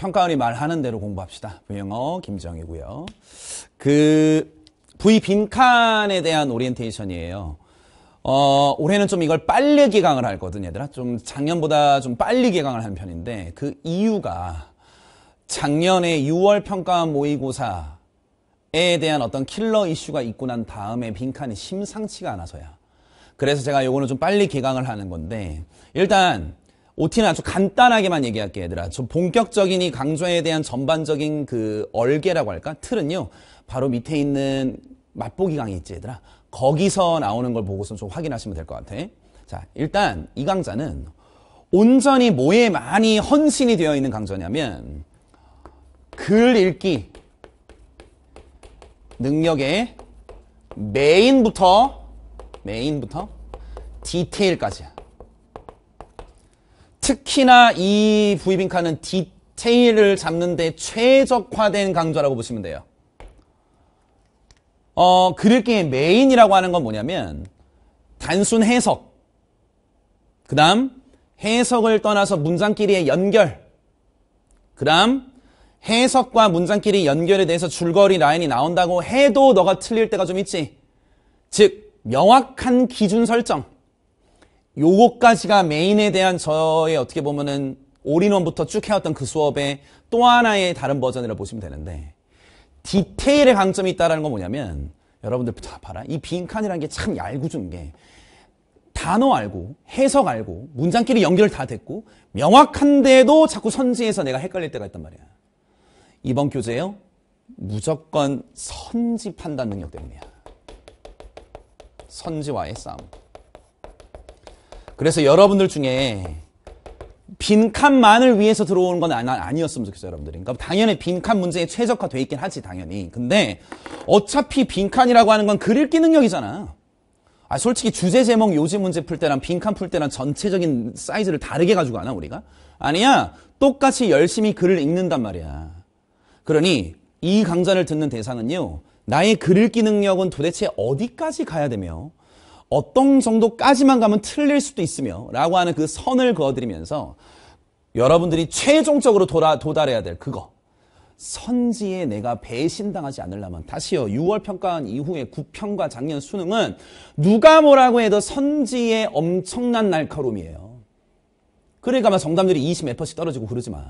평가원이 말하는 대로 공부합시다. 부영어 김정이고요. 그 V 빈칸에 대한 오리엔테이션이에요. 어, 올해는 좀 이걸 빨리 개강을 할거든 얘들아. 좀 작년보다 좀 빨리 개강을 한 편인데 그 이유가 작년에 6월 평가원 모의고사에 대한 어떤 킬러 이슈가 있고 난 다음에 빈칸이 심상치가 않아서야. 그래서 제가 요거는 좀 빨리 개강을 하는 건데 일단 OT는 아주 간단하게만 얘기할게 요 얘들아. 좀 본격적인 이 강좌에 대한 전반적인 그 얼개라고 할까? 틀은요. 바로 밑에 있는 맛보기 강의 있지 얘들아. 거기서 나오는 걸 보고서 좀 확인하시면 될 것 같아. 자, 일단 이 강좌는 온전히 뭐에 많이 헌신이 되어 있는 강좌냐면 글 읽기 능력의 메인부터 메인부터 디테일까지야. 특히나 이브이빙카는 디테일을 잡는데 최적화된 강좌라고 보시면 돼요. 어, 그릴기의 메인이라고 하는 건 뭐냐면 단순 해석, 그 다음 해석을 떠나서 문장끼리의 연결, 그 다음 해석과 문장끼리 연결에 대해서 줄거리 라인이 나온다고 해도 너가 틀릴 때가 좀 있지. 즉, 명확한 기준 설정. 요것까지가 메인에 대한 저의 어떻게 보면은 올인원부터 쭉 해왔던 그 수업의 또 하나의 다른 버전이라고 보시면 되는데 디테일의 강점이 있다는 건 뭐냐면 여러분들 다 봐라 이 빈칸이라는 게참 얄궂은 게 단어 알고 해석 알고 문장끼리 연결 다 됐고 명확한데도 자꾸 선지에서 내가 헷갈릴 때가 있단 말이야 이번 교재요 무조건 선지 판단 능력 때문이야 선지와의 싸움 그래서 여러분들 중에 빈칸만을 위해서 들어오는 건 아니, 었으면 좋겠어요, 여러분들이. 그러니까 당연히 빈칸 문제에 최적화되어 있긴 하지, 당연히. 근데 어차피 빈칸이라고 하는 건 글 읽기 능력이잖아. 아, 솔직히 주제 제목 요지 문제 풀 때랑 빈칸 풀 때랑 전체적인 사이즈를 다르게 가지고 가나, 우리가? 아니야. 똑같이 열심히 글을 읽는단 말이야. 그러니 이 강좌를 듣는 대상은요. 나의 글 읽기 능력은 도대체 어디까지 가야 되며 어떤 정도까지만 가면 틀릴 수도 있으며 라고 하는 그 선을 그어드리면서 여러분들이 최종적으로 돌아, 도달해야 될 그거 선지에 내가 배신당하지 않으려면 다시요 6월 평가원 이후에 9평과 작년 수능은 누가 뭐라고 해도 선지의 엄청난 날카로움이에요. 그러니까 아마 정답률이 20몇 퍼씩 떨어지고 그러지 마.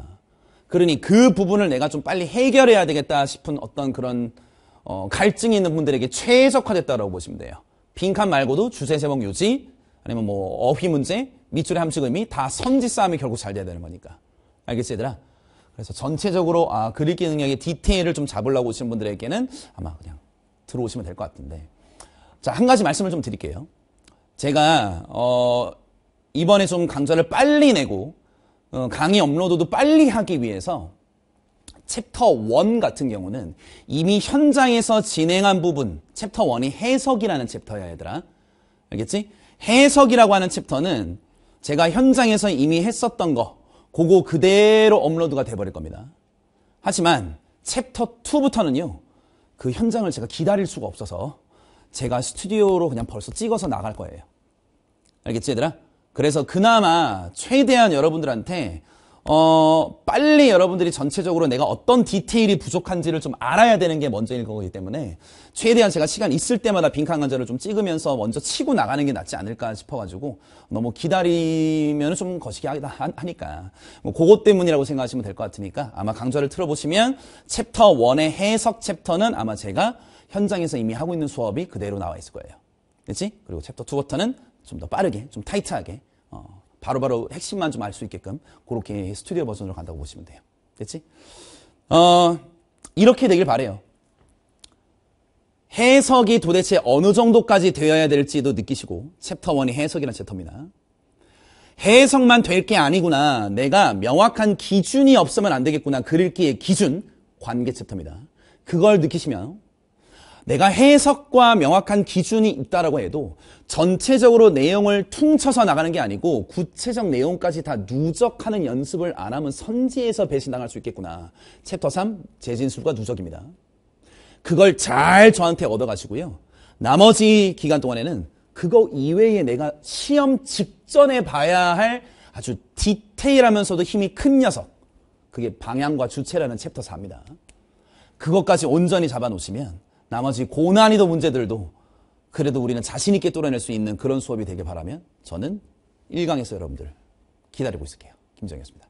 그러니 그 부분을 내가 좀 빨리 해결해야 되겠다 싶은 어떤 그런 어, 갈증이 있는 분들에게 최적화됐다라고 보시면 돼요. 빈칸 말고도 주세 제목 유지 아니면 뭐 어휘 문제 밑줄의 함축 의미 다 선지 싸움이 결국 잘 돼야 되는 거니까 알겠지 얘들아? 그래서 전체적으로 아, 글읽기 능력의 디테일을 좀 잡으려고 오시는 분들에게는 아마 그냥 들어오시면 될 것 같은데 자 한 가지 말씀을 좀 드릴게요 제가 어, 이번에 좀 강좌를 빨리 내고 어, 강의 업로드도 빨리 하기 위해서 챕터 1 같은 경우는 이미 현장에서 진행한 부분, 챕터 1이 해석이라는 챕터야, 얘들아. 알겠지? 해석이라고 하는 챕터는 제가 현장에서 이미 했었던 거, 그거 그대로 업로드가 돼버릴 겁니다. 하지만 챕터 2부터는요, 그 현장을 제가 기다릴 수가 없어서 제가 스튜디오로 그냥 벌써 찍어서 나갈 거예요. 알겠지, 얘들아? 그래서 그나마 최대한 여러분들한테 어, 빨리 여러분들이 전체적으로 내가 어떤 디테일이 부족한지를 좀 알아야 되는 게 먼저일 거기 때문에 최대한 제가 시간 있을 때마다 빈칸 강좌를 좀 찍으면서 먼저 치고 나가는 게 낫지 않을까 싶어가지고 너무 기다리면 좀 거시기 하니까 뭐 그것 때문이라고 생각하시면 될 것 같으니까 아마 강좌를 틀어보시면 챕터 1의 해석 챕터는 아마 제가 현장에서 이미 하고 있는 수업이 그대로 나와 있을 거예요. 그렇지? 그리고 챕터 2부터는 좀 더 빠르게, 좀 타이트하게 어, 바로바로 바로 핵심만 좀 알 수 있게끔 그렇게 스튜디오 버전으로 간다고 보시면 돼요. 됐지? 어, 이렇게 되길 바래요. 해석이 도대체 어느 정도까지 되어야 될지도 느끼시고 챕터 1이 해석이란 챕터입니다. 해석만 될 게 아니구나. 내가 명확한 기준이 없으면 안 되겠구나. 그릴기의 기준, 관계 챕터입니다. 그걸 느끼시면 내가 해석과 명확한 기준이 있다라고 해도 전체적으로 내용을 퉁쳐서 나가는 게 아니고 구체적 내용까지 다 누적하는 연습을 안 하면 선지에서 배신당할 수 있겠구나. 챕터 3 재진술과 누적입니다. 그걸 잘 저한테 얻어가시고요. 나머지 기간 동안에는 그거 이외에 내가 시험 직전에 봐야 할 아주 디테일하면서도 힘이 큰 녀석. 그게 방향과 주체라는 챕터 4입니다. 그것까지 온전히 잡아놓으시면 나머지 고난이도 문제들도 그래도 우리는 자신 있게 뚫어낼 수 있는 그런 수업이 되길 바라면 저는 1강에서 여러분들 기다리고 있을게요. 김정이었습니다.